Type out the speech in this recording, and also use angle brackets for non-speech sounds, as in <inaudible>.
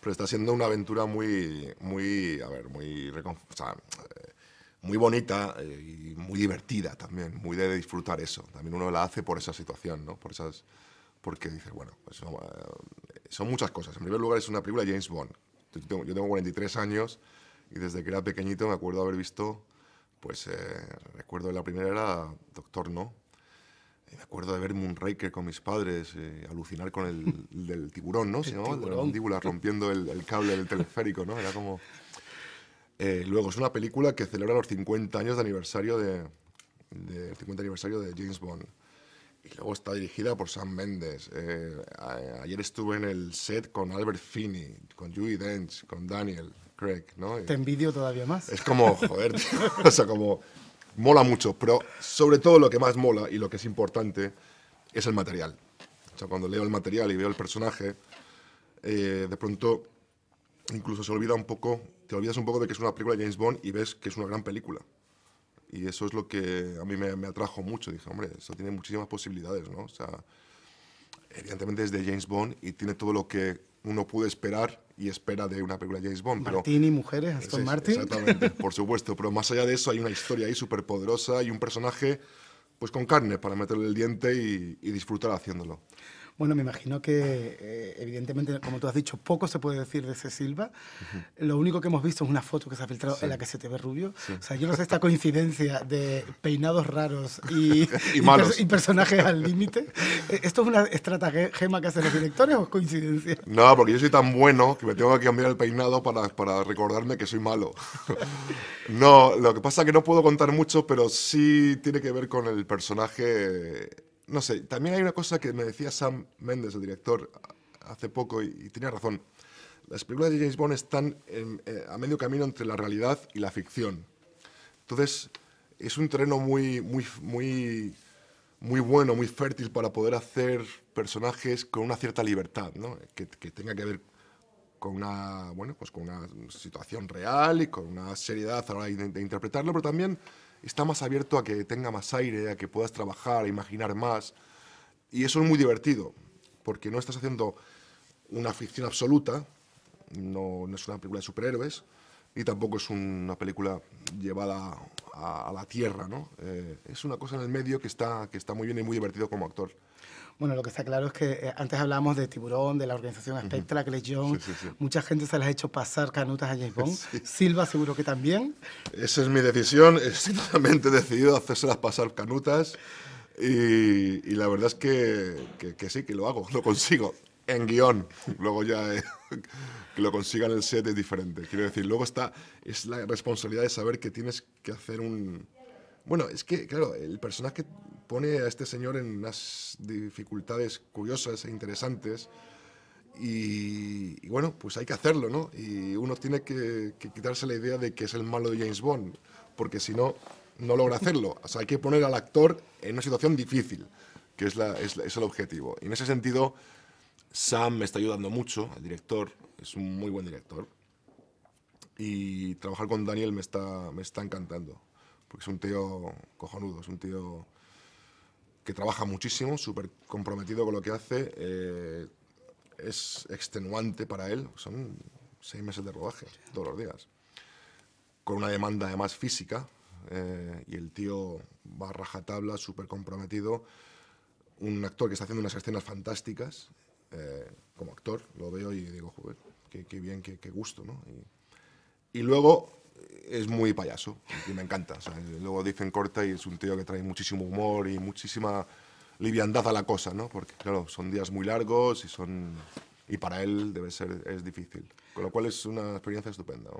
pero está siendo una aventura muy, muy, a ver, muy, eh, muy bonita eh, y muy divertida también, muy de disfrutar eso. También uno la hace por esa situación, ¿no? Por esas, porque dices, bueno, pues eh, son, muchas cosas. En primer lugar, es una película de James Bond. Yo tengo, 43 años y desde que era pequeñito me acuerdo haber visto, pues, eh, recuerdo la primera era Doctor No, me acuerdo de ver Moonraker con mis padres, eh, alucinar con el, <laughs> del tiburón, ¿no? Se de la mandíbula, rompiendo el, cable del teleférico, ¿no? Era como... Eh, luego, es una película que celebra los 50 años de aniversario de, 50 aniversario de James Bond. Y luego está dirigida por Sam Mendes. Eh, ayer estuve en el set con Albert Finney, con Judy Dench, con Daniel Craig, ¿no? Te envidio todavía más. Es como, joder, tío, <laughs> o sea, como mola mucho, pero sobre todo lo que más mola y lo que es importante es el material. O sea, cuando leo el material y veo el personaje, eh, de pronto incluso se olvida un poco, te olvidas un poco de que es una película de James Bond y ves que es una gran película. Y eso es lo que a mí me, me atrajo mucho. Dije, hombre, eso tiene muchísimas posibilidades, ¿no? O sea, evidentemente es de James Bond y tiene todo lo que uno puede esperar y espera de una película de James Bond. Martín y mujeres, Aston Martin. Exactamente, <laughs> por supuesto. Pero más allá de eso, hay una historia ahí súper poderosa y un personaje pues con carne para meterle el diente y disfrutar haciéndolo. Bueno, me imagino que, eh, evidentemente, como tú has dicho, poco se puede decir de ese Silva. Lo único que hemos visto es una foto que se ha filtrado en la que se te ve rubio. O sea, yo no sé esta coincidencia de peinados raros y, <laughs> personajes al límite. Eh, ¿Esto es una estratagema que hacen los directores o es coincidencia? No, porque yo soy tan bueno que me tengo que cambiar el peinado para, para recordarme que soy malo. <laughs> no, lo que pasa es que no puedo contar mucho, pero sí tiene que ver con el personaje no sé, también hay una cosa que me decía Sam Mendes, el director, hace poco, y, tenía razón. Las películas de James Bond están eh, a medio camino entre la realidad y la ficción. Entonces, es un terreno muy, muy, muy, muy bueno, muy fértil para poder hacer personajes con una cierta libertad, que, tenga que ver con una, bueno, pues con una situación real y con una seriedad a la hora de, de interpretarlo, pero también está más abierto a que tenga más aire, a que puedas trabajar, a imaginar más. Y eso es muy divertido, porque no estás haciendo una ficción absoluta, no, es una película de superhéroes, y tampoco es una película llevada a, la tierra, ¿no? Eh, es una cosa en el medio que está, que está muy bien y muy divertido como actor. Bueno, lo que está claro es que eh, antes hablamos de Tiburón, de la organización Espectra, uh Mucha gente se las ha hecho pasar canutas a James <laughs> Silva seguro que también. Esa es mi decisión. Estoy totalmente decidido a las pasar canutas. Y, la verdad es que, sí, que lo hago, lo consigo. En guión. Luego ya eh, <laughs> que lo consigan en el set es diferente. Quiero decir, luego está, es la responsabilidad de saber que tienes que hacer un, bueno, es que, claro, el personaje pone a este señor en unas dificultades curiosas e interesantes. Y, bueno, pues hay que hacerlo, ¿no? Y uno tiene que, quitarse la idea de que es el malo de James Bond, porque si no, no logra hacerlo. O sea, hay que poner al actor en una situación difícil, que es, el objetivo. Y en ese sentido, Sam me está ayudando mucho, el director, es un muy buen director. Y trabajar con Daniel me está, me está encantando porque es un tío cojonudo, es un tío que trabaja muchísimo, súper comprometido con lo que hace. Eh, es extenuante para él, son seis meses de rodaje, todos los días. Con una demanda además física, eh, y el tío va a rajatabla, súper comprometido. Un actor que está haciendo unas escenas fantásticas, eh, como actor, lo veo y digo, joder, qué, bien, qué, gusto, ¿no? y luego es muy payaso y me encanta. Luego luego dicen corta y es un tío que trae muchísimo humor y muchísima liviandad a la cosa, ¿no? Porque, claro, son días muy largos y son... Y para él debe ser, es difícil. Con lo cual es una experiencia estupenda.